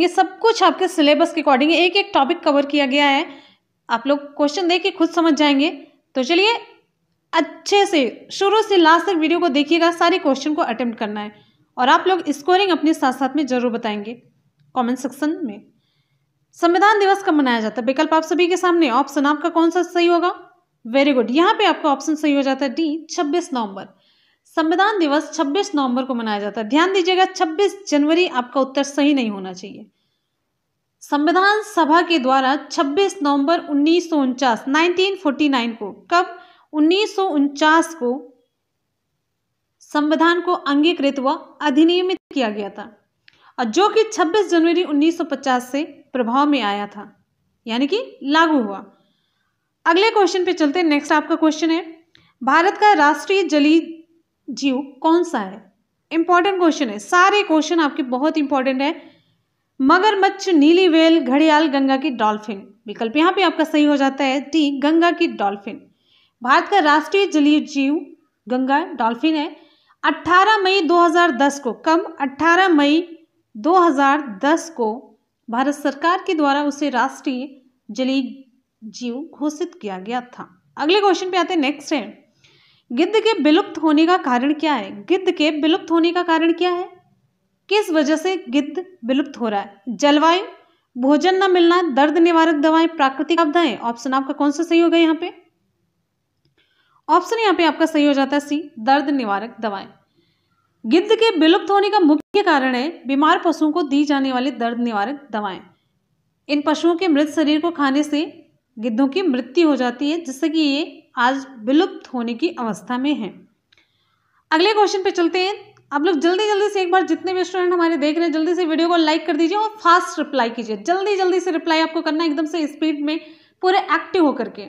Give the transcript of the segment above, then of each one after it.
ये सब कुछ आपके सिलेबस के अकॉर्डिंग एक एक टॉपिक कवर किया गया है आप लोग क्वेश्चन देख के खुद समझ जाएंगे तो चलिए अच्छे से शुरू से लास्ट तक वीडियो को देखिएगा सारे क्वेश्चन को अटेम्प्ट करना है और आप लोग स्कोरिंग अपने साथ साथ में जरूर बताएंगे कमेंट सेक्शन में संविधान दिवस कब मनाया जाता है विकल्प आप सभी के सामने ऑप्शन आपका कौन सा सही होगा वेरी गुड यहाँ पे आपका ऑप्शन सही हो जाता है डी 26 नवंबर संविधान दिवस 26 नवंबर को मनाया जाता है ध्यान दीजिएगा 26 जनवरी आपका उत्तर सही नहीं होना चाहिए संविधान सभा के द्वारा 26 नवंबर उन्नीस 1949 को कब उन्नीस को संविधान को अंगीकृत व अधिनियमित किया गया था और जो कि 26 जनवरी 1950 से प्रभाव में आया था यानी कि लागू हुआ अगले क्वेश्चन पे चलते हैं नेक्स्ट आपका क्वेश्चन है भारत का राष्ट्रीय जलीय जीव कौन सा है इंपॉर्टेंट क्वेश्चन है सारे क्वेश्चन आपके बहुत इंपॉर्टेंट है मगरमच्छ नीली वेल घड़ियाल गंगा की डॉल्फिन विकल्प यहाँ पे आपका सही हो जाता है टी गंगा की डॉल्फिन भारत का राष्ट्रीय जलीय जीव गंगा डॉल्फिन है 18 मई 2010 को कम 18 मई 2010 को भारत सरकार के द्वारा उसे राष्ट्रीय जलीय जीव घोषित किया गया था अगले क्वेश्चन पे आते हैं नेक्स्ट है गिद्ध के विलुप्त होने का कारण क्या है गिद्ध के विलुप्त होने का कारण क्या है किस वजह से गिद्ध विलुप्त हो रहा है जलवायु भोजन न मिलना दर्द निवारक दवाएं प्राकृतिक आपदाएं ऑप्शन आपका कौन सा सही होगा यहाँ पे ऑप्शन यहाँ पे आपका सही हो जाता है सी दर्द निवारक दवाएं गिद्ध के विलुप्त होने का मुख्य कारण है बीमार पशुओं को दी जाने वाली दर्द निवारक दवाएं इन पशुओं के मृत शरीर को खाने से गिद्धों की मृत्यु हो जाती है जिससे कि ये आज विलुप्त होने की अवस्था में है अगले क्वेश्चन पे चलते हैं आप लोग जल्दी जल्दी से एक बार जितने भी स्टूडेंट हमारे देख रहे हैं जल्दी से वीडियो को लाइक कर दीजिए और फास्ट रिप्लाई कीजिए जल्दी जल्दी से रिप्लाई आपको करना एकदम से स्पीड में पूरे एक्टिव होकर के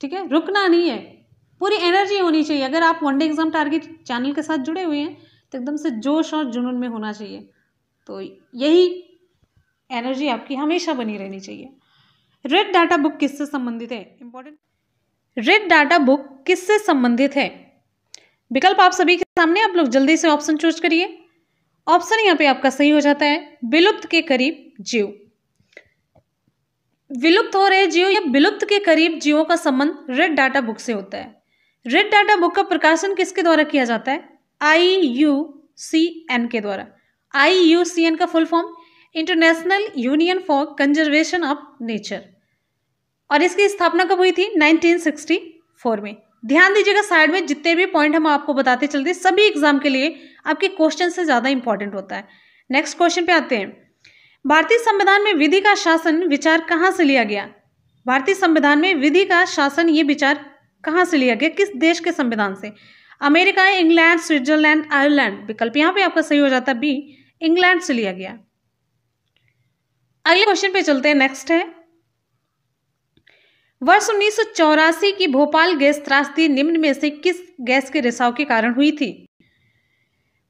ठीक है रुकना नहीं है पूरी एनर्जी होनी चाहिए अगर आप वनडे एग्जाम टारगेट चैनल के साथ जुड़े हुए हैं तो एकदम से जोश और जुनून में होना चाहिए तो यही एनर्जी आपकी हमेशा बनी रहनी चाहिए रेड डाटा बुक किससे संबंधित है इंपॉर्टेंट रेड डाटा बुक किससे संबंधित है विकल्प आप सभी के सामने आप लोग जल्दी से ऑप्शन चूज करिए ऑप्शन यहाँ पे आपका सही हो जाता है विलुप्त के करीब जीव विलुप्त हो रहे जीव या विलुप्त के करीब जीवों का संबंध रेड डाटा बुक से होता है रेड डाटा बुक का प्रकाशन किसके द्वारा किया जाता है आई यू सी एन के द्वारा आई यू सी एन का full form International Union for Conservation of Nature और इसकी स्थापना कब हुई थी 1964 में ध्यान दीजिएगा साइड में जितने भी पॉइंट हम आपको बताते चलते सभी एग्जाम के लिए आपके क्वेश्चन से ज़्यादा इंपॉर्टेंट होता है नेक्स्ट क्वेश्चन पे आते हैं भारतीय संविधान में विधि का शासन विचार कहाँ से लिया गया भारतीय संविधान में विधि का शासन ये विचार कहाँ से लिया गया किस देश के संविधान से अमेरिका इंग्लैंड स्विट्जरलैंड आयरलैंड विकल्प यहाँ पे आपका सही हो जाता है बी इंग्लैंड से लिया गया अगले क्वेश्चन पे चलते हैं नेक्स्ट है वर्ष उन्नीस की भोपाल गैस त्रासदी निम्न में से किस गैस के रिसाव के कारण हुई थी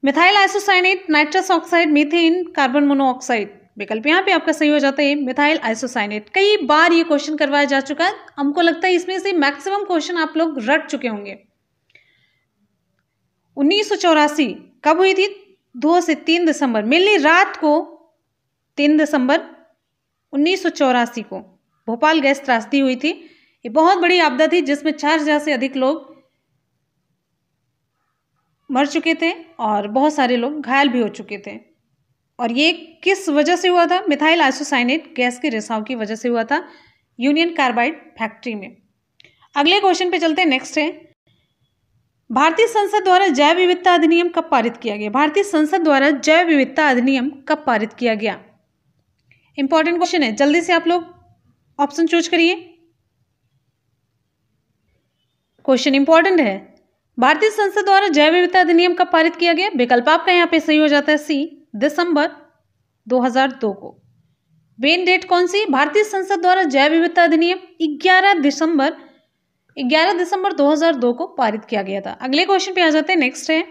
methyl isocyanate nitrous oxide methane carbon monoxide विकल्प यहाँ पे आपका सही हो जाता है मिथाइल आइसोसाइनेट कई बार ये क्वेश्चन करवाया जा चुका है हमको लगता है इसमें से मैक्सिमम क्वेश्चन आप लोग रट चुके होंगे उन्नीस कब हुई थी दो से तीन दिसंबर मेनली रात को तीन दिसंबर उन्नीस को भोपाल गैस त्रासदी हुई थी ये बहुत बड़ी आपदा थी जिसमें चार हज़ार से अधिक लोग मर चुके थे और बहुत सारे लोग घायल भी हो चुके थे और ये किस वजह से हुआ था मिथाइल आइसोसाइनेट गैस के रिसाव की वजह से हुआ था यूनियन कार्बाइड फैक्ट्री में अगले क्वेश्चन पे चलते हैं नेक्स्ट है भारतीय संसद द्वारा जैव विविधता अधिनियम कब पारित किया गया भारतीय संसद द्वारा जैव विविधता अधिनियम कब पारित किया गया इंपॉर्टेंट क्वेश्चन है जल्दी से आप लोग ऑप्शन चूज करिए क्वेश्चन इंपॉर्टेंट है भारतीय संसद द्वारा जैव विविधता अधिनियम कब पारित किया गया विकल्प आपका यहां पे सही हो जाता है सी दिसंबर 2002 को वेन डेट कौन सी भारतीय संसद द्वारा जैव विविधता अधिनियम 11 दिसंबर 11 दिसंबर 2002 को पारित किया गया था अगले क्वेश्चन पे आ जाते हैं नेक्स्ट है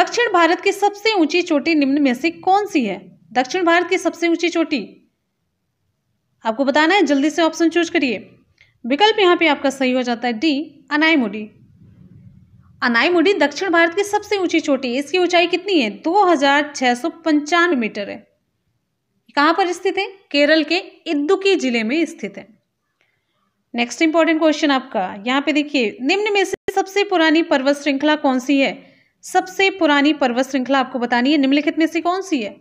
दक्षिण भारत की सबसे ऊंची चोटी निम्न में से कौन सी है दक्षिण भारत की सबसे ऊंची चोटी आपको बताना है जल्दी से ऑप्शन चूज करिए विकल्प यहाँ पे आपका सही हो जाता है डी अनाईमुडी अनाईमुडी दक्षिण भारत की सबसे ऊंची चोटी है इसकी ऊंचाई कितनी है दो हजार सौ पंचानवे मीटर है कहाँ पर स्थित है केरल के इदुकी जिले में स्थित है नेक्स्ट इंपॉर्टेंट क्वेश्चन आपका यहाँ पे देखिए निम्न में से सबसे पुरानी पर्वत श्रृंखला कौन सी है सबसे पुरानी पर्वत श्रृंखला आपको बतानी है निम्नलिखित में से कौन सी है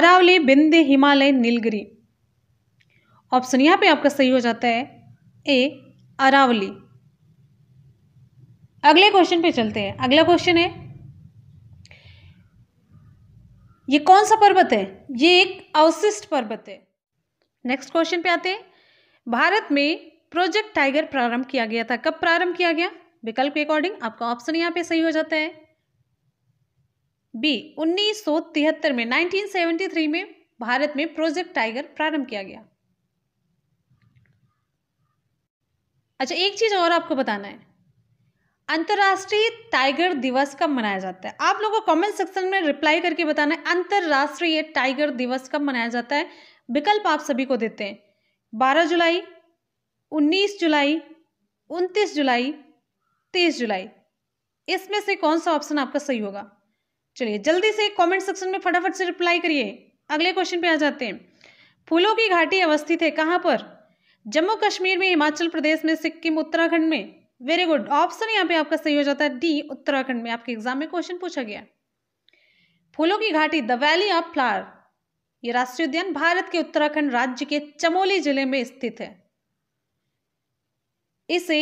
अरावली बिंद हिमालय नीलगिरी ऑप्शन यहाँ पे आपका सही हो जाता है ए अरावली अगले क्वेश्चन पे चलते हैं अगला क्वेश्चन है ये कौन सा पर्वत है ये एक अवशिष्ट पर्वत है नेक्स्ट क्वेश्चन पे आते हैं भारत में प्रोजेक्ट टाइगर प्रारंभ किया गया था कब प्रारंभ किया गया विकल्प के अकॉर्डिंग आपका ऑप्शन यहाँ पे सही हो जाता है बी 1973 में 1973 में भारत में प्रोजेक्ट टाइगर प्रारंभ किया गया अच्छा एक चीज़ और आपको बताना है अंतर्राष्ट्रीय टाइगर दिवस कब मनाया जाता है आप लोगों को कमेंट सेक्शन में रिप्लाई करके बताना है अंतर्राष्ट्रीय टाइगर दिवस कब मनाया जाता है विकल्प आप सभी को देते हैं 12 जुलाई 19 जुलाई 29 जुलाई 30 जुलाई इसमें से कौन सा ऑप्शन आपका सही होगा चलिए जल्दी से कमेंट सेक्शन में फटाफट से रिप्लाई करिए अगले क्वेश्चन पे आ जाते हैं फूलों की घाटी अवस्थित है कहाँ पर जम्मू कश्मीर में हिमाचल प्रदेश में सिक्किम उत्तराखंड में वेरी गुड ऑप्शन यहाँ पे आपका सही हो जाता है डी उत्तराखंड में आपके एग्जाम में क्वेश्चन पूछा गया फूलों की घाटी द वैली ऑफ फ्लावर ये राष्ट्रीय उद्यान भारत के उत्तराखंड राज्य के चमोली जिले में स्थित है इसे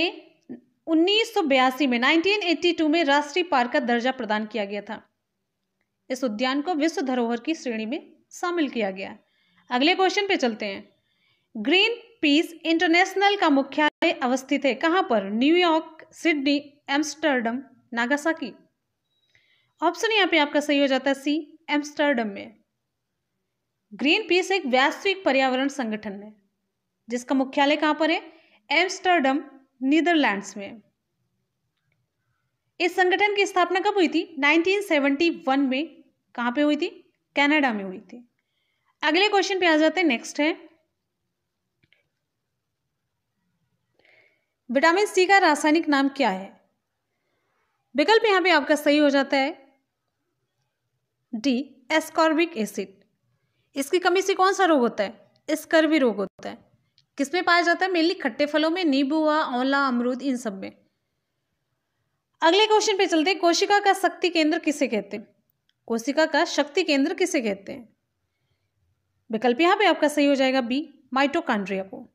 1982 में 1982 में राष्ट्रीय पार्क का दर्जा प्रदान किया गया था इस उद्यान को विश्व धरोहर की श्रेणी में शामिल किया गया अगले क्वेश्चन पे चलते हैं ग्रीन पीस इंटरनेशनल का मुख्यालय अवस्थित है कहां पर New York Sydney Amsterdam Nagasaki option यहां पे आपका सही हो जाता है सी एम्स्टर्डम में ग्रीन पीस एक वैश्विक पर्यावरण संगठन है जिसका मुख्यालय कहां पर है एम्स्टर्डम नीदरलैंड्स में इस संगठन की स्थापना कब हुई थी 1971 में कहां पे हुई थी कनाडा में हुई थी अगले क्वेश्चन पे आ जाते हैं नेक्स्ट है विटामिन सी का रासायनिक नाम क्या है विकल्प यहाँ पे आपका सही हो जाता है डी एस्कॉर्बिक एसिड इसकी कमी से कौन सा रोग होता है स्कर्वी रोग होता है किसमें पाया जाता है मेनली खट्टे फलों में नींबू हुआ आंवला अमरूद इन सब में अगले क्वेश्चन पे चलते हैं कोशिका का शक्ति केंद्र किसे कहते हैं कोशिका का शक्ति केंद्र किसे कहते हैं विकल्प यहां पे आपका सही हो जाएगा बी माइटोकांड्रिया को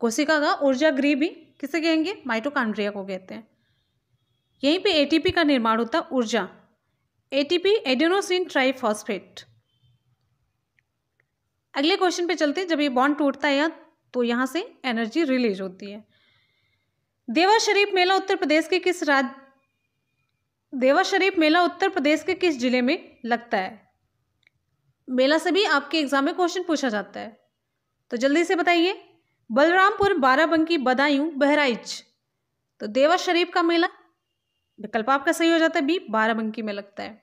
कोशिका का ऊर्जा गृह भी किसे कहेंगे माइटोकांड्रिया को कहते हैं यहीं पे एटीपी का निर्माण होता है ऊर्जा एटीपी एडेनोसिन ट्राइफॉस्फेट अगले क्वेश्चन पे चलते हैं जब ये बॉन्ड टूटता है तो यहाँ से एनर्जी रिलीज होती है देवा शरीफ मेला उत्तर प्रदेश के किस राज्य देवा शरीफ मेला उत्तर प्रदेश के किस जिले में लगता है मेला से भी आपके एग्जाम में क्वेश्चन पूछा जाता है तो जल्दी से बताइए बलरामपुर बाराबंकी बदायूं बहराइच तो देवा शरीफ का मेला विकल्प आपका सही हो जाता है बी बाराबंकी में लगता है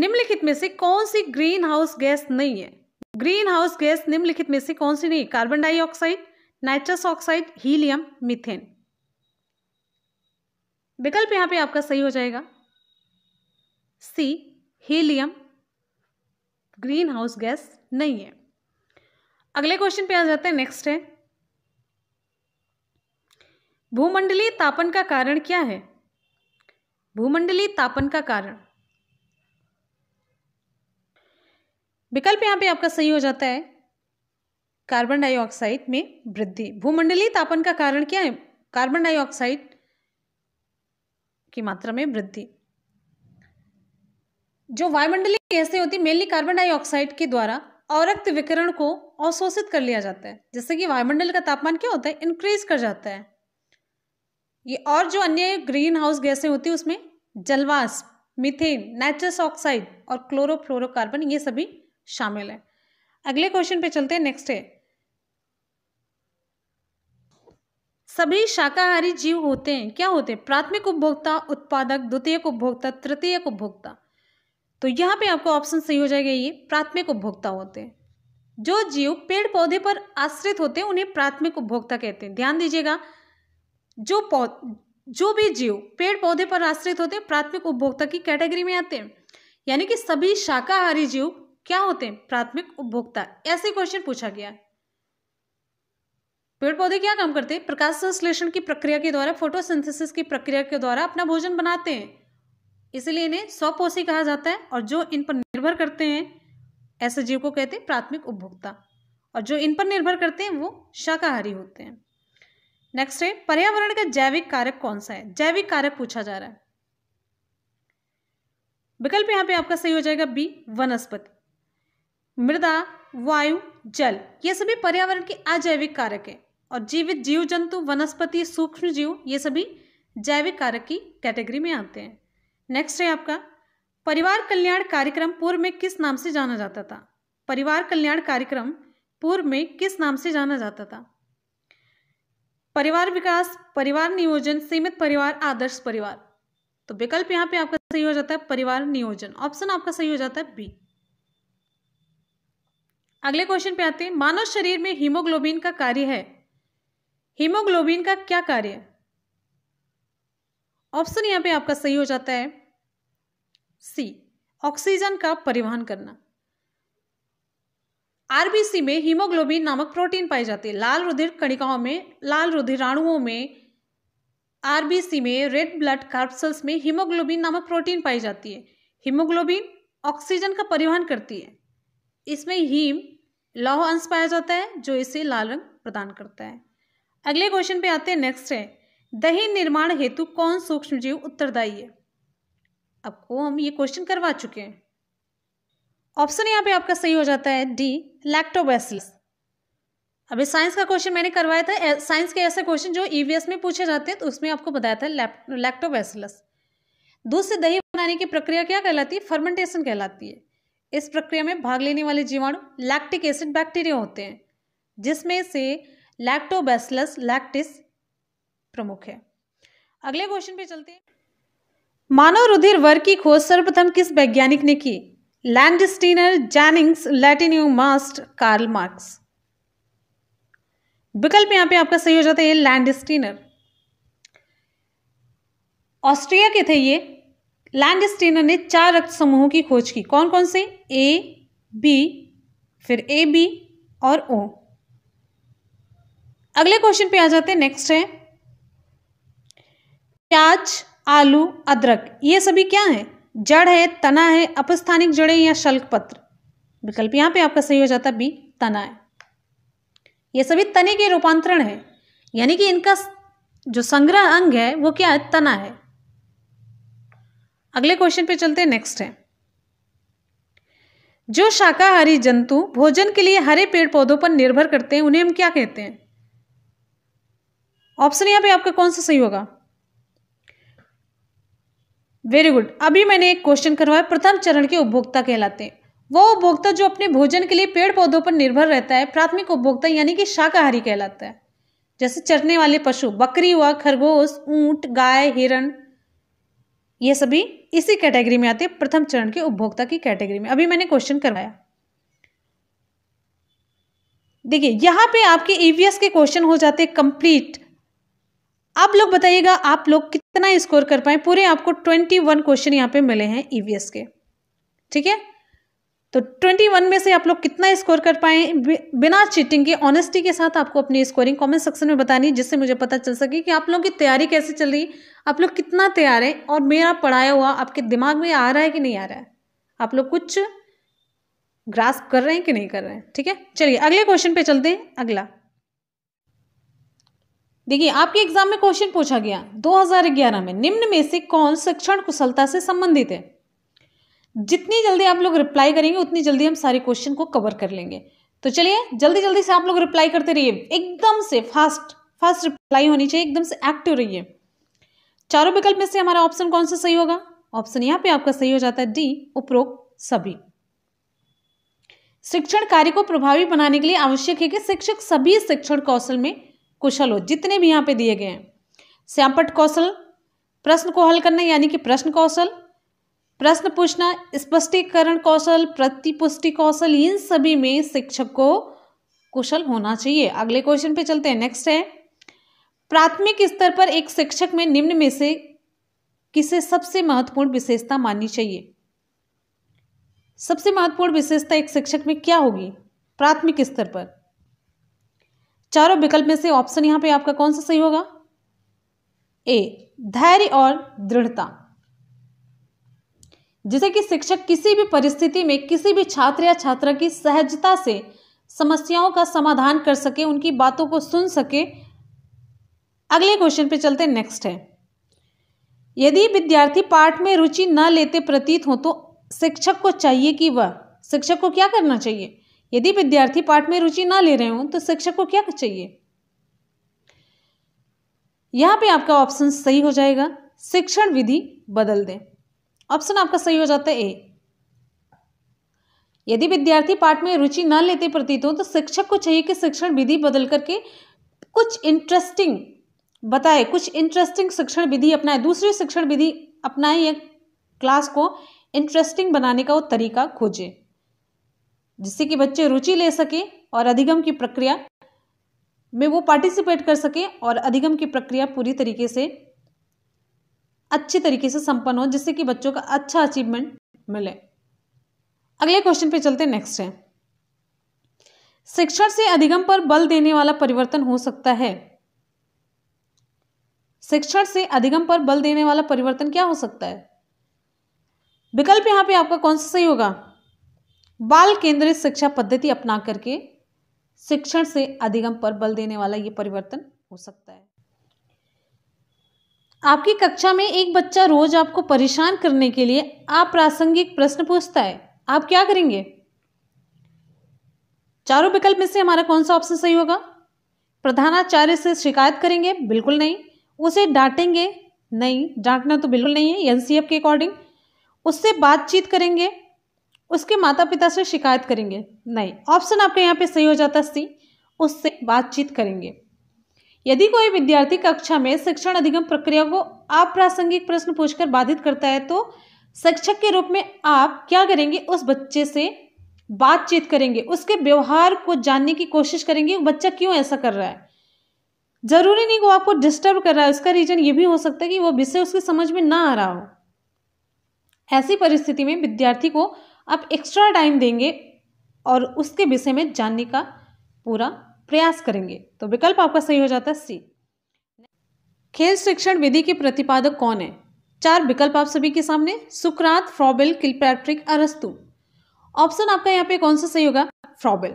निम्नलिखित में से कौन सी ग्रीन हाउस गैस नहीं है ग्रीन हाउस गैस निम्नलिखित में से कौन सी नहीं carbon dioxide nitrous oxide helium methane विकल्प यहां पे आपका सही हो जाएगा C helium greenhouse gas नहीं है अगले क्वेश्चन पे आ जाते हैं नेक्स्ट है भूमंडलीय तापन का कारण क्या है भूमंडलीय तापन का कारण विकल्प यहां पे आपका सही हो जाता है कार्बन डाइऑक्साइड में वृद्धि भूमंडलीय तापन का कारण क्या है कार्बन डाइऑक्साइड की मात्रा में वृद्धि जो वायुमंडलीय गैसें होती मेनली कार्बन डाइऑक्साइड के द्वारा अवरक्त विकिरण विकरण को अवशोषित कर लिया जाता है जिससे कि वायुमंडल का तापमान क्या होता है इंक्रीज कर जाता है ये और जो अन्य ग्रीन हाउस गैसें होती है उसमें जलवाष्प मिथेन नाइट्रस ऑक्साइड और क्लोरोफ्लोरोकार्बन ये सभी शामिल है अगले क्वेश्चन पे चलते हैं नेक्स्ट है सभी शाकाहारी जीव होते हैं क्या होते हैं प्राथमिक उपभोक्ता उत्पादक द्वितीय उपभोक्ता तृतीय उपभोक्ता तो यहाँ पे आपको ऑप्शन सही हो जाएगा ये प्राथमिक उपभोक्ता होते हैं जो जीव पेड़ पौधे पर आश्रित होते हैं उन्हें प्राथमिक उपभोक्ता कहते हैं ध्यान दीजिएगा जो जो भी जीव पेड़ पौधे पर आश्रित होते हैं प्राथमिक उपभोक्ता की कैटेगरी में आते हैं यानी कि सभी शाकाहारी जीव क्या होते हैं प्राथमिक उपभोक्ता ऐसे क्वेश्चन पूछा गया पेड़ पौधे क्या काम करते हैं प्रकाश संश्लेषण की प्रक्रिया के द्वारा फोटोसिंथेसिस की प्रक्रिया के द्वारा अपना भोजन बनाते हैं इसलिए इन्हें स्वपोषी कहा जाता है और जो इन पर निर्भर करते हैं ऐसे जीव को कहते हैं प्राथमिक उपभोक्ता और जो इन पर निर्भर करते हैं वो शाकाहारी होते हैं नेक्स्ट है पर्यावरण का जैविक कारक कौन सा है जैविक कारक पूछा जा रहा है विकल्प यहाँ पे आपका सही हो जाएगा बी वनस्पति मृदा वायु जल ये सभी पर्यावरण के अजैविक कारक है और जीवित जीव जंतु वनस्पति सूक्ष्म जीव ये सभी जैविक कारक की कैटेगरी में आते हैं नेक्स्ट है आपका परिवार कल्याण कार्यक्रम पूर्व में किस नाम से जाना जाता था परिवार कल्याण कार्यक्रम पूर्व में किस नाम से जाना जाता था परिवार विकास परिवार नियोजन सीमित परिवार आदर्श परिवार तो विकल्प यहां पे आपका सही हो जाता है परिवार नियोजन ऑप्शन आपका सही हो जाता है बी अगले क्वेश्चन पे आते हैं मानव शरीर में हीमोग्लोबिन का कार्य है हीमोग्लोबिन का क्या कार्य ऑप्शन यहाँ पे आपका सही हो जाता है सी ऑक्सीजन का परिवहन करना आरबीसी में हीमोग्लोबिन नामक प्रोटीन पाई जाती है लाल रुधिर कणिकाओं में लाल रुधिराणुओं में आरबीसी में रेड ब्लड कार्पसल्स में हीमोग्लोबिन नामक प्रोटीन पाई जाती है हीमोग्लोबिन ऑक्सीजन का परिवहन करती है इसमें हीम लौह अंश पाया जाता है जो इसे लाल रंग प्रदान करता है अगले क्वेश्चन पे आते हैं नेक्स्ट है दही निर्माण हेतु कौन सूक्ष्म जीव उत्तरदायी है आपको हम ये क्वेश्चन करवा चुके हैं ऑप्शन यहाँ पे आपका सही हो जाता है डी लैक्टोबैसिलस अभी साइंस का क्वेश्चन मैंने करवाया था साइंस के ऐसे क्वेश्चन जो ईवीएस e में पूछे जाते हैं तो उसमें आपको बताया था लैक्टोबैसिलस दूध से दही बनाने की प्रक्रिया क्या कहलाती है फर्मेंटेशन कहलाती है इस प्रक्रिया में भाग लेने वाले जीवाणु लैक्टिक एसिड बैक्टीरिया होते हैं जिसमें से लैक्टोबैसिलस लैक्टिस प्रमुख है अगले क्वेश्चन पे चलते हैं मानव रुधिर वर्ग की खोज सर्वप्रथम किस वैज्ञानिक ने की लैंडस्टीनर जैनिंग्स लैटिन्यू मास्ट कार्ल मार्क्स विकल्प यहां पे आपका सही हो जाता है लैंडस्टीनर ऑस्ट्रिया के थे ये लैंडस्टीनर ने चार रक्त समूहों की खोज की कौन कौन से ए बी फिर ए बी और ओ अगले क्वेश्चन पे आ जाते हैं नेक्स्ट है प्याज आलू अदरक ये सभी क्या है जड़ है तना है अपस्थानिक जड़ें या शल्क पत्र विकल्प यहाँ पे आपका सही हो जाता बी तना है ये सभी तने के रूपांतरण है यानी कि इनका जो संग्रह अंग है वो क्या है तना है अगले क्वेश्चन पे चलते हैं नेक्स्ट है जो शाकाहारी जंतु भोजन के लिए हरे पेड़ पौधों पर निर्भर करते हैं उन्हें हम क्या कहते हैं ऑप्शन यहाँ पे आपका कौन सा सही होगा वेरी गुड अभी मैंने एक क्वेश्चन करवाया प्रथम चरण के उपभोक्ता कहलाते हैं वो उपभोक्ता जो अपने भोजन के लिए पेड़ पौधों पर निर्भर रहता है प्राथमिक उपभोक्ता यानी कि शाकाहारी कहलाता है जैसे चरने वाले पशु बकरी हुआ खरगोश ऊंट गाय हिरण ये सभी इसी कैटेगरी में आते हैं प्रथम चरण के उपभोक्ता की कैटेगरी में अभी मैंने क्वेश्चन करवाया देखिए यहाँ पे आपके ईवीएस e के क्वेश्चन हो जाते कंप्लीट आप लोग बताइएगा आप लोग कितना स्कोर कर पाए पूरे आपको ट्वेंटी वन क्वेश्चन यहाँ पे मिले हैं ईवीएस e के ठीक है तो ट्वेंटी वन में से आप लोग कितना स्कोर कर पाए बिना चीटिंग के ऑनेस्टी के साथ आपको अपनी स्कोरिंग कमेंट सेक्शन में बतानी जिससे मुझे पता चल सके कि आप लोगों की तैयारी कैसे चल रही आप लोग कितना तैयार हैं और मेरा पढ़ाया हुआ आपके दिमाग में आ रहा है कि नहीं आ रहा है आप लोग कुछ ग्रास्प कर रहे हैं कि नहीं कर रहे हैं ठीक है चलिए अगले क्वेश्चन पे चलते हैं अगला देखिए आपके एग्जाम में क्वेश्चन पूछा गया 2011 में निम्न में से कौन शिक्षण कुशलता से संबंधित है जितनी जल्दी आप लोग रिप्लाई करेंगे उतनी जल्दी हम सारे क्वेश्चन को कवर कर लेंगे तो चलिए जल्दी जल्दी से आप लोग रिप्लाई करते रहिए एकदम से फास्ट फास्ट रिप्लाई होनी चाहिए एकदम से एक्टिव रहिए चारों विकल्प में से हमारा ऑप्शन कौन सा सही होगा ऑप्शन यहाँ पे आपका सही हो जाता है डी उपरोक्त सभी शिक्षण कार्य को प्रभावी बनाने के लिए आवश्यक है कि शिक्षक सभी शिक्षण कौशल में कुशल हो जितने भी यहाँ पे दिए गए हैं श्यापट कौशल प्रश्न को हल करना यानी कि प्रश्न कौशल प्रश्न पूछना स्पष्टीकरण कौशल प्रतिपुष्टि कौशल इन सभी में शिक्षक को कुशल होना चाहिए अगले क्वेश्चन पे चलते हैं नेक्स्ट है प्राथमिक स्तर पर एक शिक्षक में निम्न में से किसे सबसे महत्वपूर्ण विशेषता माननी चाहिए सबसे महत्वपूर्ण विशेषता एक शिक्षक में क्या होगी प्राथमिक स्तर पर चारों विकल्प में से ऑप्शन यहां पे आपका कौन सा सही होगा ए धैर्य और दृढ़ता जिसे कि शिक्षक किसी भी परिस्थिति में किसी भी छात्र या छात्रा की सहजता से समस्याओं का समाधान कर सके उनकी बातों को सुन सके अगले क्वेश्चन पे चलते नेक्स्ट है यदि विद्यार्थी पाठ में रुचि न लेते प्रतीत हो तो शिक्षक को चाहिए कि वह शिक्षक को क्या करना चाहिए यदि विद्यार्थी पाठ में रुचि ना ले रहे हों तो शिक्षक को क्या चाहिए यहां पे आपका ऑप्शन सही हो जाएगा शिक्षण विधि बदल दें ऑप्शन आपका सही हो जाता है ए यदि विद्यार्थी पाठ में रुचि ना लेते प्रतीत हो तो शिक्षक को चाहिए कि शिक्षण विधि बदल करके कुछ इंटरेस्टिंग बताए कुछ इंटरेस्टिंग शिक्षण विधि अपनाए दूसरी शिक्षण विधि अपनाए या क्लास को इंटरेस्टिंग बनाने का वो तरीका खोजें जिससे कि बच्चे रुचि ले सकें और अधिगम की प्रक्रिया में वो पार्टिसिपेट कर सकें और अधिगम की प्रक्रिया पूरी तरीके से अच्छी तरीके से संपन्न हो जिससे कि बच्चों का अच्छा अचीवमेंट मिले अगले क्वेश्चन पे चलते नेक्स्ट है शिक्षण से अधिगम पर बल देने वाला परिवर्तन हो सकता है शिक्षण से अधिगम पर बल देने वाला परिवर्तन क्या हो सकता है विकल्प यहां पे आपका कौन सा सही होगा बाल केंद्रित शिक्षा पद्धति अपना करके शिक्षण से अधिगम पर बल देने वाला ये परिवर्तन हो सकता है आपकी कक्षा में एक बच्चा रोज आपको परेशान करने के लिए अप्रासंगिक प्रश्न पूछता है आप क्या करेंगे चारों विकल्प में से हमारा कौन सा ऑप्शन सही होगा प्रधानाचार्य से शिकायत करेंगे बिल्कुल नहीं उसे डांटेंगे नहीं डांटना तो बिल्कुल नहीं है एनसीएफ के अकॉर्डिंग उससे बातचीत करेंगे उसके माता पिता से शिकायत करेंगे नहीं ऑप्शन आपके यहाँ पे सही हो जाता सी उससे बातचीत करेंगे यदि कोई विद्यार्थी कक्षा में शिक्षण अधिगम प्रक्रिया को अप्रासंगिक प्रश्न पूछकर बाधित करता है तो शिक्षक के रूप में आप क्या करेंगे उस बच्चे से बातचीत करेंगे उसके व्यवहार को जानने की कोशिश करेंगे बच्चा क्यों ऐसा कर रहा है जरूरी नहीं कि वो आपको डिस्टर्ब कर रहा है उसका रीजन ये भी हो सकता है कि वो विषय उसकी समझ में ना आ रहा हो ऐसी परिस्थिति में विद्यार्थी को आप एक्स्ट्रा टाइम देंगे और उसके विषय में जानने का पूरा प्रयास करेंगे तो विकल्प आपका सही हो जाता है सी खेल शिक्षण विधि के प्रतिपादक कौन है चार विकल्प आप सभी के सामने सुक्रात फ्रॉबेल किलपैट्रिक अरस्तु ऑप्शन आपका यहाँ पे कौन सा सही होगा फ्रॉबेल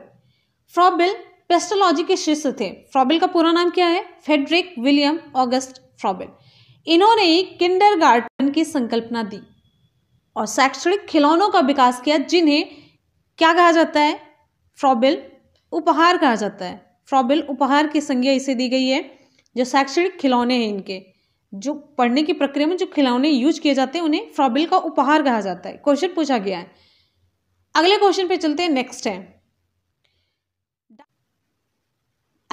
फ्रॉबेल पेस्टोलॉजी के शिष्य थे फ्रॉबेल का पूरा नाम क्या है फेडरिक विलियम ऑगस्ट फ्रॉबेल इन्होंने ही किंडरगार्टन की संकल्पना दी और शैक्षणिक खिलौनों का विकास किया जिन्हें क्या कहा जाता है फ्रॉबिल उपहार कहा जाता है फ्रॉबिल उपहार की संज्ञा इसे दी गई है जो शैक्षणिक खिलौने हैं इनके जो पढ़ने की प्रक्रिया में जो खिलौने यूज किए जाते हैं उन्हें फ्रॉबिल का उपहार कहा जाता है क्वेश्चन पूछा गया है अगले क्वेश्चन पे चलते हैं नेक्स्ट है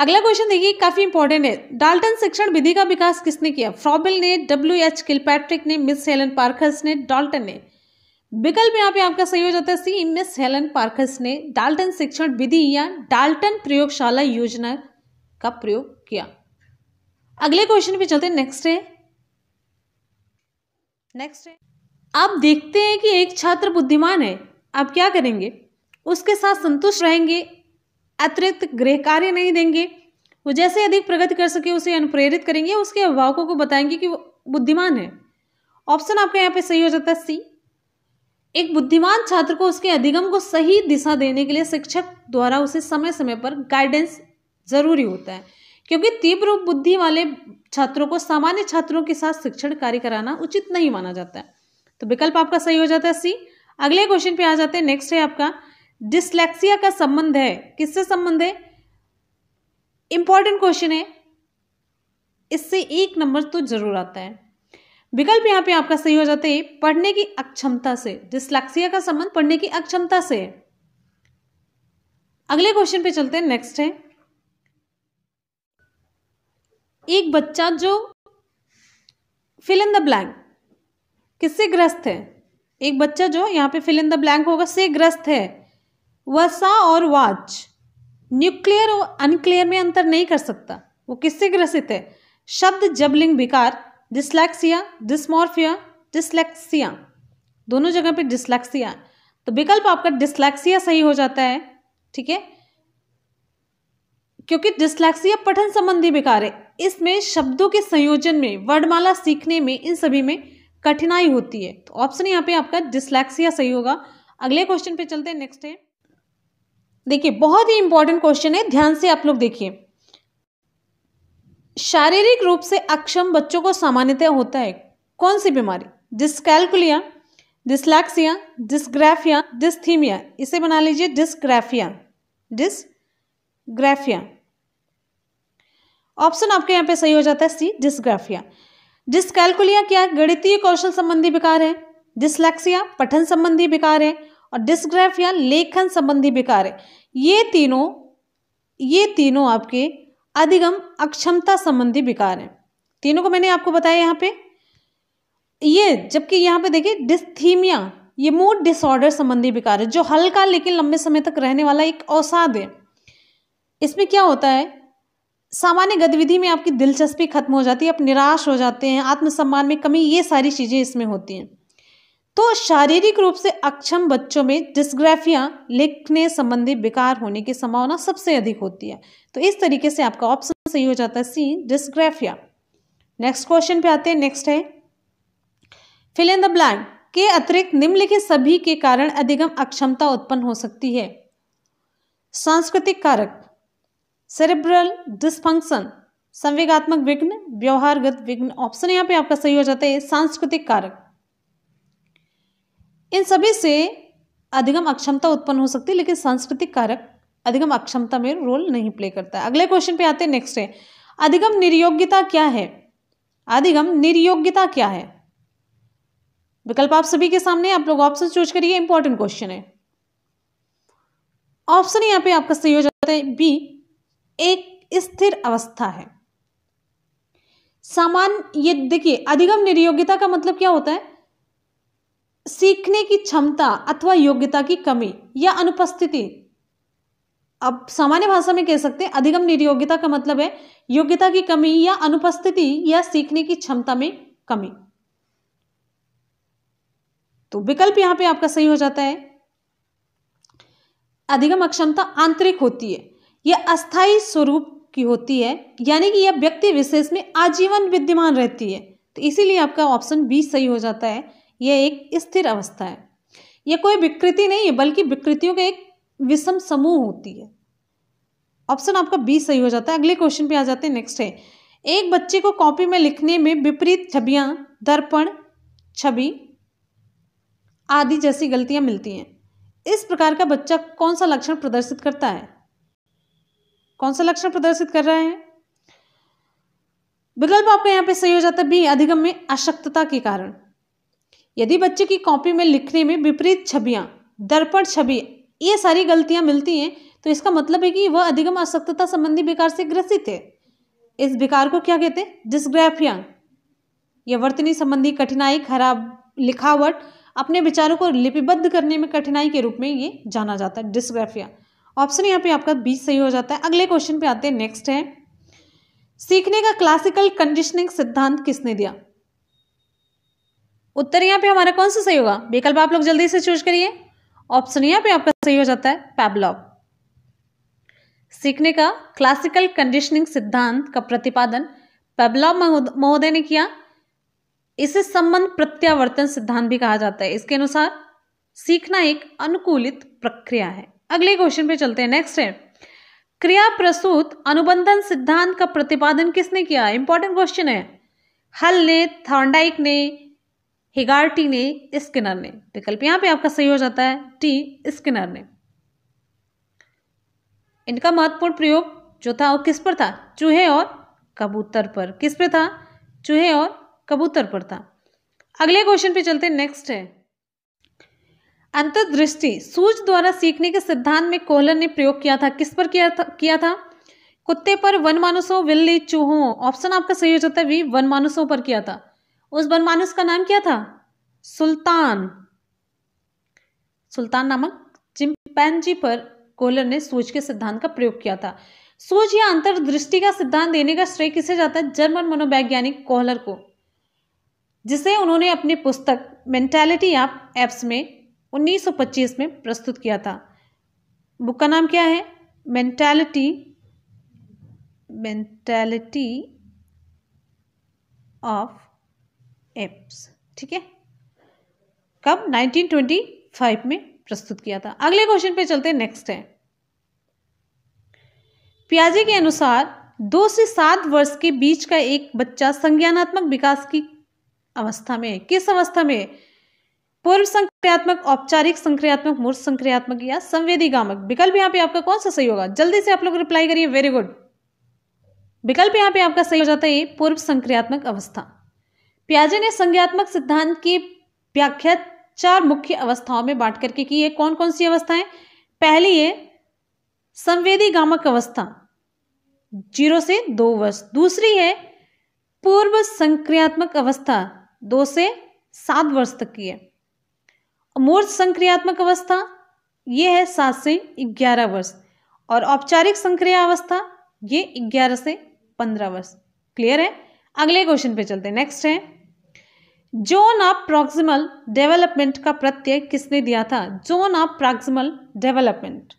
अगला क्वेश्चन देखिए काफी इंपॉर्टेंट है डाल्टन शिक्षण विधि का विकास किसने किया फ्रॉबिल ने डब्ल्यू एच किलपैट्रिक ने मिस हेलन पार्कर्स ने डाल्टन ने विकल्प यहाँ पे आपका सही हो जाता है सी मिस हेलन पार्कस ने डाल्टन शिक्षण विधि या डाल्टन प्रयोगशाला योजना का प्रयोग किया अगले क्वेश्चन पे चलते हैं नेक्स्ट है नेक्स्ट है आप देखते हैं कि एक छात्र बुद्धिमान है आप क्या करेंगे उसके साथ संतुष्ट रहेंगे अतिरिक्त गृह कार्य नहीं देंगे वो जैसे अधिक प्रगति कर सके उसे अनुप्रेरित करेंगे उसके अभिभावकों को बताएंगे कि वो बुद्धिमान है ऑप्शन आपका यहाँ पे सही हो जाता है सी एक बुद्धिमान छात्र को उसके अधिगम को सही दिशा देने के लिए शिक्षक द्वारा उसे समय समय पर गाइडेंस जरूरी होता है क्योंकि तीव्र बुद्धि वाले छात्रों को सामान्य छात्रों के साथ शिक्षण कार्य कराना उचित नहीं माना जाता है तो विकल्प आपका सही हो जाता है सी अगले क्वेश्चन पे आ जाते हैं नेक्स्ट है आपका डिसलेक्सिया का संबंध है किससे संबंध है इंपॉर्टेंट क्वेश्चन है इससे एक नंबर तो जरूर आता है विकल्प यहाँ पे आपका सही हो जाते है पढ़ने की अक्षमता से डिस्लेक्सिया का संबंध पढ़ने की अक्षमता से है अगले क्वेश्चन पे चलते हैं नेक्स्ट है एक बच्चा जो फिल इन द ब्लैंक किससे ग्रस्त है एक बच्चा जो यहाँ पे फिल इन द ब्लैंक होगा से ग्रस्त है वसा और वाच न्यूक्लियर और अनक्लियर में अंतर नहीं कर सकता वो किससे ग्रसित है शब्द जबलिंग विकार डिसलैक्सिया डिस्मॉर्फिया डिसलैक्सिया दोनों जगह पे डिसलैक्सिया तो विकल्प आपका डिसलैक्सिया सही हो जाता है ठीक है क्योंकि डिसलैक्सिया पठन संबंधी विकार है इसमें शब्दों के संयोजन में वर्णमाला सीखने में इन सभी में कठिनाई होती है तो ऑप्शन यहाँ पे आपका डिसलैक्सिया सही होगा अगले क्वेश्चन पे चलते हैं नेक्स्ट है देखिए बहुत ही इंपॉर्टेंट क्वेश्चन है ध्यान से आप लोग देखिए शारीरिक रूप से अक्षम बच्चों को सामान्यतः होता है कौन सी बीमारी डिस्कैलकुलिया डिसलैक्सिया डिस्ग्राफिया डिस्थीमिया इसे बना लीजिए डिस्ग्राफिया डिस्ग्राफिया ऑप्शन आपके यहाँ पे सही हो जाता है सी डिस्ग्राफिया डिस्कैलकुलिया क्या गणितीय कौशल संबंधी विकार है डिस्लैक्सिया पठन संबंधी विकार है और डिस्ग्राफिया लेखन संबंधी विकार है ये तीनों ये तीनों आपके अधिगम अक्षमता संबंधी विकार है तीनों को मैंने आपको बताया यहाँ पे ये जबकि यहाँ पे देखिए डिस्थीमिया ये मूड डिसऑर्डर संबंधी विकार है जो हल्का लेकिन लंबे समय तक रहने वाला एक औसाद है इसमें क्या होता है सामान्य गतिविधि में आपकी दिलचस्पी खत्म हो जाती है आप निराश हो जाते हैं आत्मसम्मान में कमी ये सारी चीज़ें इसमें होती हैं तो शारीरिक रूप से अक्षम बच्चों में डिस्ग्राफिया लिखने संबंधी बेकार होने की संभावना सबसे अधिक होती है तो इस तरीके से आपका ऑप्शन सही हो जाता है सी डिस्ग्राफिया नेक्स्ट क्वेश्चन पे आते हैं नेक्स्ट है फिल इन द ब्लैंक के अतिरिक्त निम्नलिखित सभी के कारण अधिगम अक्षमता उत्पन्न हो सकती है सांस्कृतिक कारक सेरेब्रल डिस्फंक्शन संवेगात्मक विघ्न व्यवहारगत विघ्न ऑप्शन यहाँ पे आपका सही हो जाता है सांस्कृतिक कारक इन सभी से अधिगम अक्षमता उत्पन्न हो सकती है लेकिन सांस्कृतिक कारक अधिगम अक्षमता में रोल नहीं प्ले करता अगले क्वेश्चन पे आते हैं नेक्स्ट है अधिगम निर्योग्यता क्या है अधिगम निर्योग्यता क्या है विकल्प आप सभी के सामने आप लोग ऑप्शन चूज करिए इंपॉर्टेंट क्वेश्चन है ऑप्शन यहां पे आपका सही हो जाता है बी एक स्थिर अवस्था है सामान्य देखिए अधिगम निर्योग्यता का मतलब क्या होता है सीखने की क्षमता अथवा योग्यता की कमी या अनुपस्थिति अब सामान्य भाषा में कह सकते हैं अधिगम निर्योग्यता का मतलब है योग्यता की कमी या अनुपस्थिति या सीखने की क्षमता में कमी तो विकल्प यहां पे आपका सही हो जाता है अधिगम अक्षमता आंतरिक होती है यह अस्थायी स्वरूप की होती है यानी कि यह व्यक्ति विशेष में आजीवन विद्यमान रहती है तो इसीलिए आपका ऑप्शन बी सही हो जाता है यह एक स्थिर अवस्था है यह कोई विकृति नहीं है बल्कि विकृतियों का एक विषम समूह होती है ऑप्शन आपका बी सही हो जाता है अगले क्वेश्चन पे आ जाते हैं नेक्स्ट है एक बच्चे को कॉपी में लिखने में विपरीत छबियां दर्पण छवि आदि जैसी गलतियां मिलती हैं इस प्रकार का बच्चा कौन सा लक्षण प्रदर्शित करता है कौन सा लक्षण प्रदर्शित कर रहा है विकल्प आपका यहाँ पे सही हो जाता है बी अधिगम में अशक्तता के कारण यदि बच्चे की कॉपी में लिखने में विपरीत छवियाँ दर्पण छवि ये सारी गलतियाँ मिलती हैं तो इसका मतलब है कि वह अधिगम असक्तता संबंधी विकार से ग्रसित है इस विकार को क्या कहते हैं डिस्ग्राफिया यह वर्तनी संबंधी कठिनाई खराब लिखावट अपने विचारों को लिपिबद्ध करने में कठिनाई के रूप में ये जाना जाता है डिस्ग्राफिया ऑप्शन यहाँ पे आपका बीच सही हो जाता है अगले क्वेश्चन पे आते हैं नेक्स्ट है सीखने का क्लासिकल कंडीशनिंग सिद्धांत किसने दिया उत्तर यहाँ पे हमारा कौन सा सही होगा विकल्प आप लोग जल्दी से चूज करिए ऑप्शन यहाँ पे आपका सही हो जाता है पैबलॉग सीखने का क्लासिकल कंडीशनिंग सिद्धांत का प्रतिपादन पैबलॉग महोदय ने किया इसे संबंध प्रत्यावर्तन सिद्धांत भी कहा जाता है इसके अनुसार सीखना एक अनुकूलित प्रक्रिया है अगले क्वेश्चन पे चलते हैं नेक्स्ट है क्रिया प्रसूत अनुबंधन सिद्धांत का प्रतिपादन किसने किया इंपॉर्टेंट क्वेश्चन है हल ने थॉन्डाइक ने हिगार्टी ने स्किनर ने विकल्प यहां पे आपका सही हो जाता है टी स्किनर ने इनका महत्वपूर्ण प्रयोग जो था वो किस पर था चूहे और कबूतर पर किस पे था चूहे और कबूतर पर था अगले क्वेश्चन पे चलते नेक्स्ट है अंतर्दृष्टि सूज द्वारा सीखने के सिद्धांत में कोहलर ने प्रयोग किया था किस पर किया था किया था कुत्ते पर वन मानुसों बिल्ली चूहों ऑप्शन आपका सही हो जाता है वी वन मानुसों पर किया था उस बनमानुस का नाम क्या था सुल्तान सुल्तान नामक चिंपैनजी पर कोलर ने सोच के सिद्धांत का प्रयोग किया था सोच या अंतरदृष्टि का सिद्धांत देने का श्रेय किसे जाता है जर्मन मनोवैज्ञानिक कोहलर को जिसे उन्होंने अपनी पुस्तक मेंटेलिटी ऑफ एप्स में 1925 में प्रस्तुत किया था बुक का नाम क्या है मेंटेलिटी मेंटेलिटी ऑफ एप्स ठीक है कब 1925 में प्रस्तुत किया था अगले क्वेश्चन पे चलते हैं नेक्स्ट है प्याजे के अनुसार दो से सात वर्ष के बीच का एक बच्चा संज्ञानात्मक विकास की अवस्था में है किस अवस्था में पूर्व संक्रियात्मक औपचारिक संक्रियात्मक मूर्ख संक्रियात्मक या गामक विकल्प यहां पे आपका कौन सा सही होगा जल्दी से आप लोग रिप्लाई करिए वेरी गुड विकल्प यहां पे आपका सही हो जाता है पूर्व संक्रियात्मक अवस्था पियाजे ने संज्ञात्मक सिद्धांत की व्याख्या चार मुख्य अवस्थाओं में बांट करके की है कौन कौन सी अवस्थाएं पहली है संवेदी गामक अवस्था जीरो से दो वर्ष दूसरी है पूर्व संक्रियात्मक अवस्था दो से सात वर्ष तक की है मूर्त संक्रियात्मक अवस्था ये है सात से ग्यारह वर्ष और औपचारिक संक्रिया अवस्था ये ग्यारह से पंद्रह वर्ष क्लियर है अगले क्वेश्चन पे चलते हैं नेक्स्ट है जोन ऑफ प्रॉक्सिमल डेवलपमेंट का प्रत्यय किसने दिया था जोन ऑफ प्रॉक्सिमल डेवलपमेंट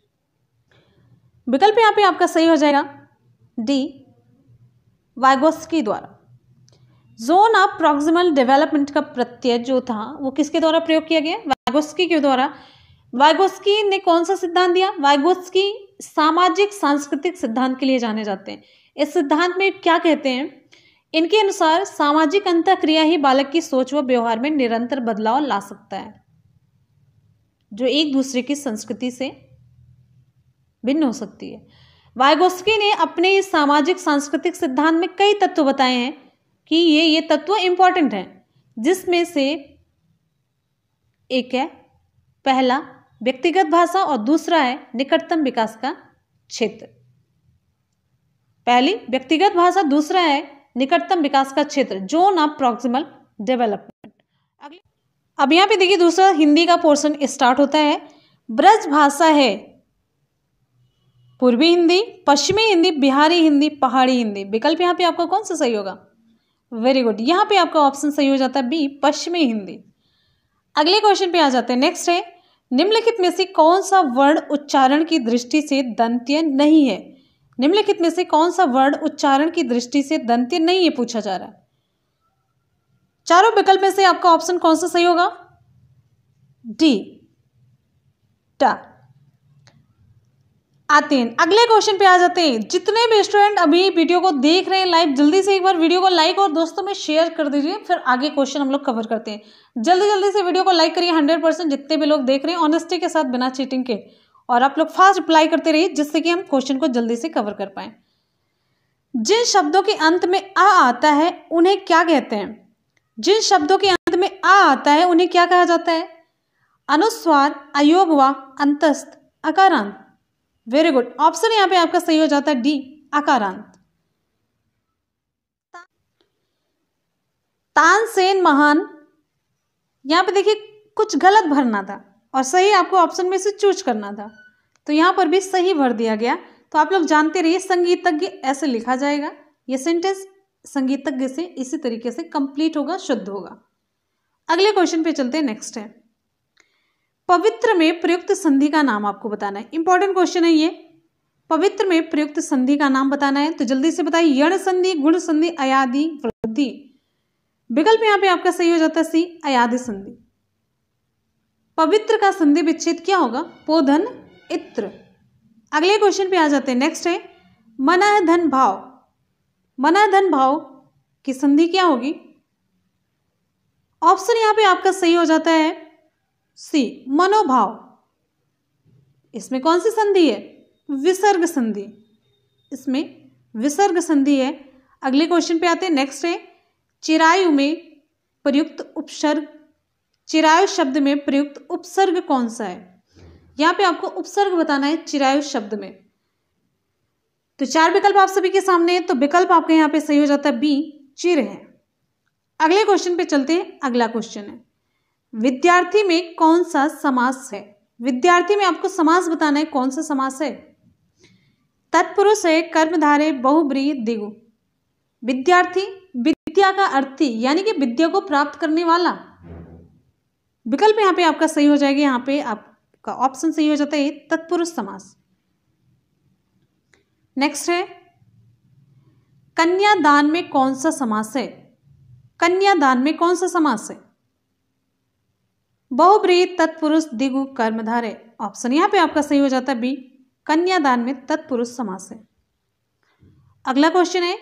विकल्प यहां पे आपका सही हो जाएगा डी वाइगोस्की द्वारा जोन ऑफ प्रॉक्सिमल डेवलपमेंट का प्रत्यय जो था वो किसके द्वारा प्रयोग किया गया वाइगोस्की के द्वारा वाइगोस्की ने कौन सा सिद्धांत दिया वाइगोस्की सामाजिक सांस्कृतिक सिद्धांत के लिए जाने जाते हैं इस सिद्धांत में क्या कहते हैं इनके अनुसार सामाजिक अंत क्रिया ही बालक की सोच व व्यवहार में निरंतर बदलाव ला सकता है जो एक दूसरे की संस्कृति से भिन्न हो सकती है वायगोस्की ने अपने इस सामाजिक सांस्कृतिक सिद्धांत में कई तत्व बताए हैं कि ये ये तत्व इंपॉर्टेंट हैं जिसमें से एक है पहला व्यक्तिगत भाषा और दूसरा है निकटतम विकास का क्षेत्र पहली व्यक्तिगत भाषा दूसरा है निकटतम विकास का क्षेत्र जोन ऑफ प्रोक्सिमल डेवलपमेंट अगले अब यहाँ पे देखिए दूसरा हिंदी का पोर्शन स्टार्ट होता है ब्रज भाषा है पूर्वी हिंदी पश्चिमी हिंदी बिहारी हिंदी पहाड़ी हिंदी विकल्प यहाँ पे आपका कौन सा सही होगा वेरी गुड यहाँ पे आपका ऑप्शन सही हो जाता है बी पश्चिमी हिंदी अगले क्वेश्चन पे आ जाते हैं नेक्स्ट है निम्नलिखित में से कौन सा वर्ण उच्चारण की दृष्टि से दंत्य नहीं है निम्नलिखित में से कौन सा वर्ण उच्चारण की दृष्टि से दंत्य नहीं है पूछा जा रहा है चारों विकल्प में से आपका ऑप्शन कौन सा सही होगा डी टा आते हैं अगले क्वेश्चन पे आ जाते हैं जितने भी स्टूडेंट अभी वीडियो को देख रहे हैं लाइव जल्दी से एक बार वीडियो को लाइक और दोस्तों में शेयर कर दीजिए फिर आगे क्वेश्चन हम लोग कवर करते हैं जल्दी जल्दी से वीडियो को लाइक करिए हंड्रेड परसेंट जितने भी लोग देख रहे हैं ऑनेस्टी के साथ बिना चीटिंग के और आप लोग फास्ट रिप्लाई करते रहिए जिससे कि हम क्वेश्चन को जल्दी से कवर कर पाए जिन शब्दों के अंत में आ आता है उन्हें क्या कहते हैं जिन शब्दों के अंत में आ आता है उन्हें क्या कहा जाता है अनुस्वार अयोग व अंतस्थ अकारांत वेरी गुड ऑप्शन यहां पे आपका सही हो जाता है डी अकारांत तानसेन महान यहां पे देखिए कुछ गलत भरना था और सही आपको ऑप्शन में से चूज करना था तो यहाँ पर भी सही भर दिया गया तो आप लोग जानते रहिए संगीतज्ञ ऐसे लिखा जाएगा ये सेंटेंस संगीतज्ञ से इसी तरीके से कंप्लीट होगा शुद्ध होगा अगले क्वेश्चन पे चलते हैं नेक्स्ट है पवित्र में प्रयुक्त संधि का नाम आपको बताना है इंपॉर्टेंट क्वेश्चन है ये पवित्र में प्रयुक्त संधि का नाम बताना है तो जल्दी से बताइए यण संधि गुण संधि अयाधि वृद्धि विकल्प यहाँ पे आपका सही हो जाता है सी अयाधि संधि पवित्र का संधि विच्छेद क्या होगा पोधन इत्र अगले क्वेश्चन पे आ जाते हैं नेक्स्ट है मना धन भाव मना धन भाव की संधि क्या होगी ऑप्शन यहां पे आपका सही हो जाता है सी मनोभाव इसमें कौन सी संधि है विसर्ग संधि इसमें विसर्ग संधि है अगले क्वेश्चन पे आते हैं नेक्स्ट है चिरायु में प्रयुक्त उपसर्ग चिरायु शब्द में प्रयुक्त उपसर्ग कौन सा है यहां पे आपको उपसर्ग बताना है चिरायु शब्द में तो चार विकल्प आप सभी के सामने है तो विकल्प आपका यहां पे सही हो जाता है बी चिर है अगले क्वेश्चन पे चलते हैं अगला क्वेश्चन है विद्यार्थी में कौन सा समास है विद्यार्थी में आपको समास बताना है कौन सा समास है तत्पुरुष है कर्मधारे बहुब्री दिगु विद्यार्थी विद्या का अर्थी यानी कि विद्या को प्राप्त करने वाला विकल्प यहाँ पे आपका सही हो जाएगा यहाँ पे आप का ऑप्शन सही हो जाता है तत्पुरुष समास नेक्स्ट है कन्यादान में कौन सा समास है कन्यादान में कौन सा समास है बहुब्री तत्पुरुष दिगु कर्मधारे ऑप्शन यहां पे आपका सही हो जाता है बी कन्यादान में तत्पुरुष समास है अगला क्वेश्चन है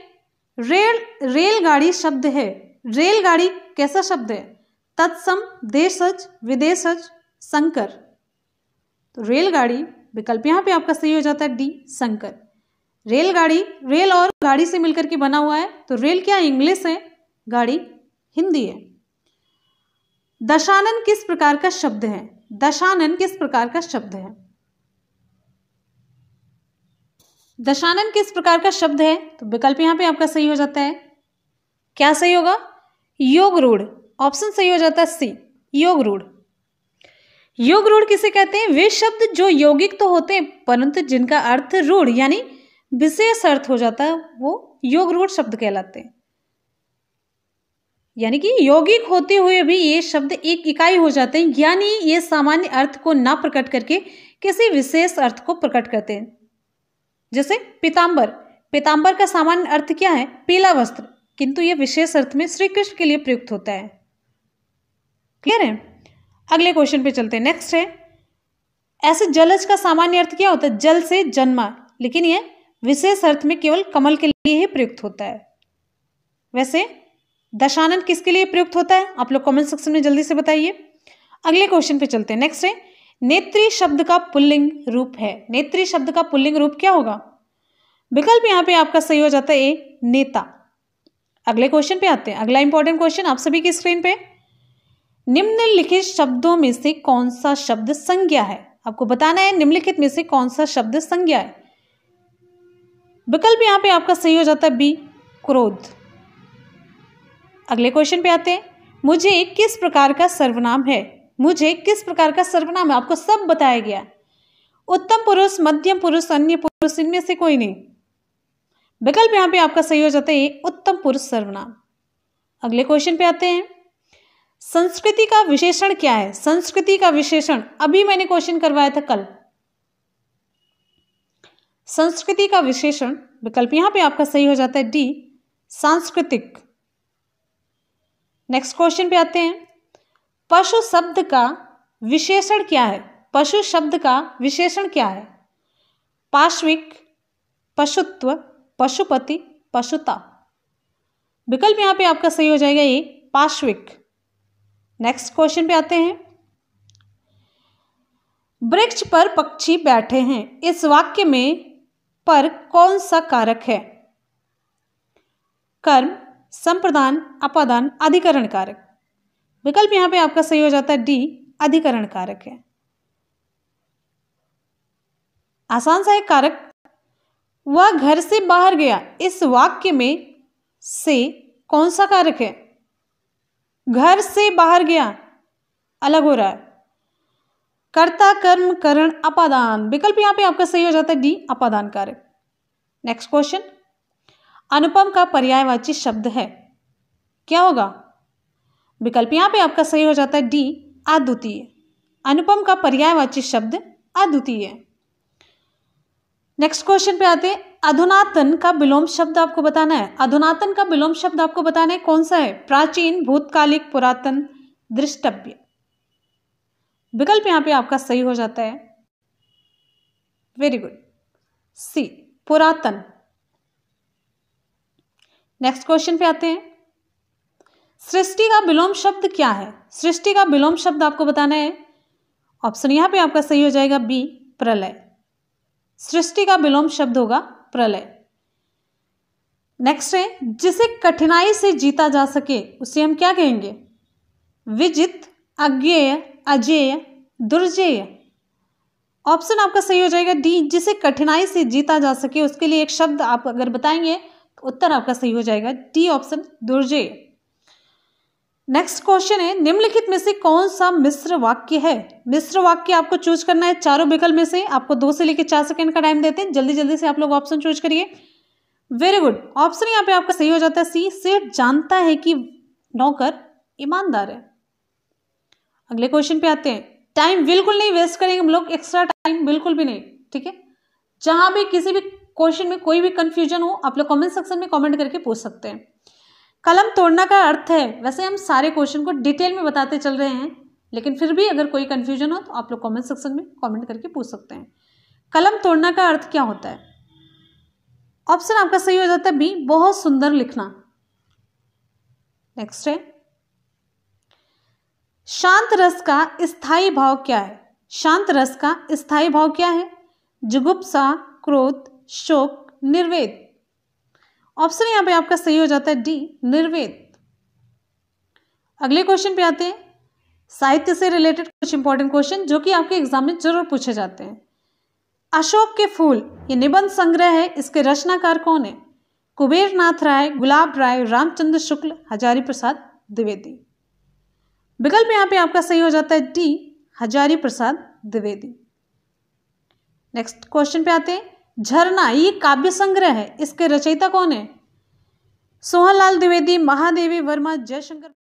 रेल रेलगाड़ी शब्द है रेलगाड़ी कैसा शब्द है तत्सम देशज विदेशज संकर तो रेलगाड़ी विकल्प यहाँ पे आपका सही हो जाता है डी संकर रेलगाड़ी रेल और गाड़ी से मिलकर के बना हुआ है तो रेल क्या इंग्लिश है गाड़ी हिंदी है दशानन किस प्रकार का शब्द है दशानन किस प्रकार का शब्द है दशानन किस प्रकार का शब्द है तो विकल्प यहां पे आपका सही हो जाता है क्या सही होगा योग रूढ़ ऑप्शन सही हो जाता है सी योग रूढ़ योग रूढ़ किसे कहते हैं वे शब्द जो यौगिक तो होते हैं परंतु जिनका अर्थ रूढ़ यानी विशेष अर्थ हो जाता है वो योग रूढ़ शब्द कहलाते हैं यानी कि यौगिक होते हुए भी ये शब्द एक इकाई हो जाते हैं यानी ये सामान्य अर्थ को ना प्रकट करके किसी विशेष अर्थ को प्रकट करते हैं जैसे पीताम्बर पीताम्बर का सामान्य अर्थ क्या है पीला वस्त्र किंतु ये विशेष अर्थ में श्री कृष्ण के लिए प्रयुक्त होता है क्लियर है अगले क्वेश्चन पे चलते हैं नेक्स्ट है ऐसे जलज का सामान्य अर्थ क्या होता है जल से जन्मा लेकिन यह विशेष अर्थ में केवल कमल के लिए ही प्रयुक्त होता है वैसे दशानन किसके लिए प्रयुक्त होता है आप लोग कमेंट सेक्शन में जल्दी से बताइए अगले क्वेश्चन पे चलते हैं नेक्स्ट है नेत्री शब्द का पुल्लिंग रूप है नेत्री शब्द का पुल्लिंग रूप क्या होगा विकल्प यहां पे आपका सही हो जाता है ए नेता अगले क्वेश्चन पे आते हैं अगला इंपॉर्टेंट क्वेश्चन आप सभी की स्क्रीन पे निम्नलिखित शब्दों में से कौन सा शब्द संज्ञा है आपको बताना है निम्नलिखित में से कौन सा शब्द संज्ञा है विकल्प यहाँ पे आपका सही हो जाता है बी क्रोध अगले क्वेश्चन पे आते हैं मुझे किस प्रकार का सर्वनाम है मुझे किस प्रकार का सर्वनाम है आपको सब बताया गया उत्तम पुरुष मध्यम पुरुष अन्य पुरुष इनमें से कोई नहीं विकल्प यहां पे आपका सही हो जाता है उत्तम पुरुष सर्वनाम अगले क्वेश्चन पे आते हैं संस्कृति का विशेषण क्या है संस्कृति का विशेषण अभी मैंने क्वेश्चन करवाया था कल संस्कृति का विशेषण विकल्प यहां पे आपका सही हो जाता है डी सांस्कृतिक नेक्स्ट क्वेश्चन पे आते हैं पशु शब्द का विशेषण क्या है पशु शब्द का विशेषण क्या है पाश्विक पशुत्व पशुपति पशुता विकल्प यहां पे आपका सही हो जाएगा ये पाश्विक नेक्स्ट क्वेश्चन पे आते हैं वृक्ष पर पक्षी बैठे हैं इस वाक्य में पर कौन सा कारक है कर्म संप्रदान अपादान अधिकरण कारक विकल्प यहां पे आपका सही हो जाता है डी अधिकरण कारक है आसान सा है कारक वह घर से बाहर गया इस वाक्य में से कौन सा कारक है घर से बाहर गया अलग हो रहा है कर्ता कर्म करण अपादान विकल्प यहां पे आपका सही हो जाता है डी अपादान कार्य नेक्स्ट क्वेश्चन अनुपम का पर्यायवाची शब्द है क्या होगा विकल्प यहां पे आपका सही हो जाता है डी अद्वितीय अनुपम का पर्यायवाची शब्द अद्वितीय नेक्स्ट क्वेश्चन पे आते हैं अधुनातन का विलोम शब्द आपको बताना है अधुनातन का विलोम शब्द आपको बताना है कौन सा है प्राचीन भूतकालिक पुरातन दृष्टव्य विकल्प यहां पे आपका सही हो जाता है वेरी गुड सी पुरातन नेक्स्ट क्वेश्चन पे आते हैं सृष्टि का विलोम शब्द क्या है सृष्टि का विलोम शब्द आपको बताना है ऑप्शन यहां पे आपका सही हो जाएगा बी प्रलय सृष्टि का विलोम शब्द होगा प्रलय नेक्स्ट है जिसे कठिनाई से जीता जा सके उसे हम क्या कहेंगे विजित अज्ञेय अजेय दुर्जेय ऑप्शन आपका सही हो जाएगा डी जिसे कठिनाई से जीता जा सके उसके लिए एक शब्द आप अगर बताएंगे तो उत्तर आपका सही हो जाएगा डी ऑप्शन दुर्जेय नेक्स्ट क्वेश्चन है निम्नलिखित में से कौन सा मिश्र वाक्य है मिश्र वाक्य आपको चूज करना है चारों विकल्प में से आपको दो से लेकर चार सेकंड का टाइम देते हैं जल्दी जल्दी से आप लोग ऑप्शन चूज करिए वेरी गुड ऑप्शन यहाँ पे आपका सही हो जाता है सी सेठ जानता है कि नौकर ईमानदार है अगले क्वेश्चन पे आते हैं टाइम बिल्कुल नहीं वेस्ट करेंगे हम लोग एक्स्ट्रा टाइम बिल्कुल भी नहीं ठीक है जहां भी किसी भी क्वेश्चन में कोई भी कंफ्यूजन हो आप लोग कमेंट सेक्शन में कमेंट करके पूछ सकते हैं कलम तोड़ना का अर्थ है वैसे हम सारे क्वेश्चन को डिटेल में बताते चल रहे हैं लेकिन फिर भी अगर कोई कन्फ्यूजन हो तो आप लोग कॉमेंट सेक्शन में कॉमेंट करके पूछ सकते हैं कलम तोड़ना का अर्थ क्या होता है ऑप्शन आपका सही हो जाता है बी बहुत सुंदर लिखना नेक्स्ट है शांत रस का स्थायी भाव क्या है शांत रस का स्थायी भाव क्या है जुगुप्सा क्रोध शोक निर्वेद ऑप्शन यहां पे आपका सही हो जाता है डी निर्वेद अगले क्वेश्चन पे आते हैं साहित्य से रिलेटेड कुछ इंपॉर्टेंट क्वेश्चन जो कि आपके एग्जाम में जरूर पूछे जाते हैं अशोक के फूल ये निबंध संग्रह है इसके रचनाकार कौन है कुबेर नाथ राय गुलाब राय रामचंद्र शुक्ल हजारी प्रसाद द्विवेदी विकल्प यहां पे आपका सही हो जाता है D Hazari Prasad Dwivedi next question पे आते हैं झरना ये काव्य संग्रह है इसके रचयिता कौन है सोहनलाल द्विवेदी महादेवी वर्मा जयशंकर